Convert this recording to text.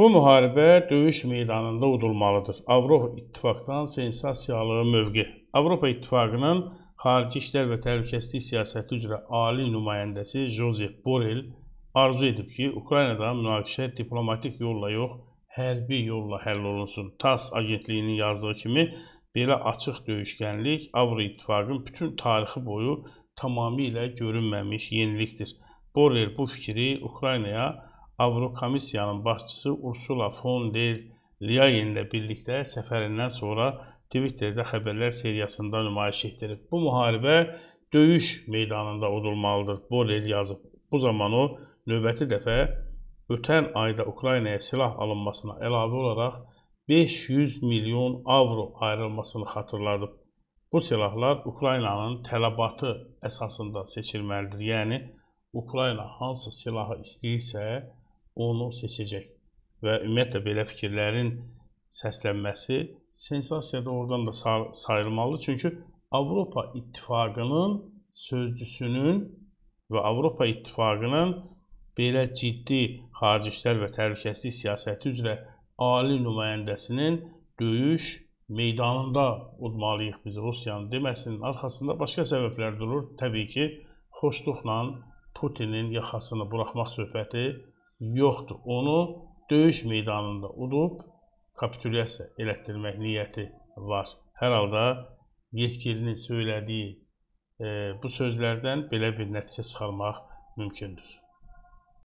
Bu müharibə döyüş meydanında udulmalıdır. Avropa İttifaqdan sensasiyalı mövqe. Avropa İttifaqının xarici işlər və təhlükəsizlik siyasəti üzrə ali nümayəndəsi Josep Borrell arzu edib ki, Ukraynada münaqişə diplomatik yolla yox, hərbi yolla həll olunsun. TASS agentliyinin yazdığı kimi belə açıq döyüşkənlik Avro İttifaqının bütün tarixi boyu tamamilə görünməmiş yenilikdir. Borrell bu fikri Ukraynaya Avrokomissiyanın başçısı Ursula von der Leyen ilə birlikdə səfərindən sonra Twitterdə xəbərlər seriyasında nümayiş etdirib. Bu müharibə döyüş meydanında udulmalıdır. Borel yazıb. Bu zaman o növbəti dəfə ötən ayda Ukraynaya silah alınmasına əlavə olaraq 500 milyon avro ayrılmasını xatırladıb. Bu silahlar Ukraynanın tələbatı əsasında seçilməlidir. Yəni Ukrayna hansı silahı istəyirsə, onu seçəcək. Və ümumiyyətlə belə fikirlərin səslənməsi sensasiyada oradan da sayılmalı. Çünki Avropa İttifaqının sözcüsünün və Avropa İttifaqının belə ciddi xarici işlər və təhlükəsizlik siyasəti üzrə ali nümayəndəsinin döyüş meydanında olmalıyıq biz Rusiyanın deməsinin arxasında başqa səbəblər durur. Təbii ki, xoşluqla Putinin yaxasını buraxmaq söhbəti yoxdur. Onu döyüş meydanında udub kapitulyasiya elətdirmək niyyəti var. Hər halda yetkilinin söylədiyi e, bu sözlərdən belə bir nəticə çıxarmaq mümkündür.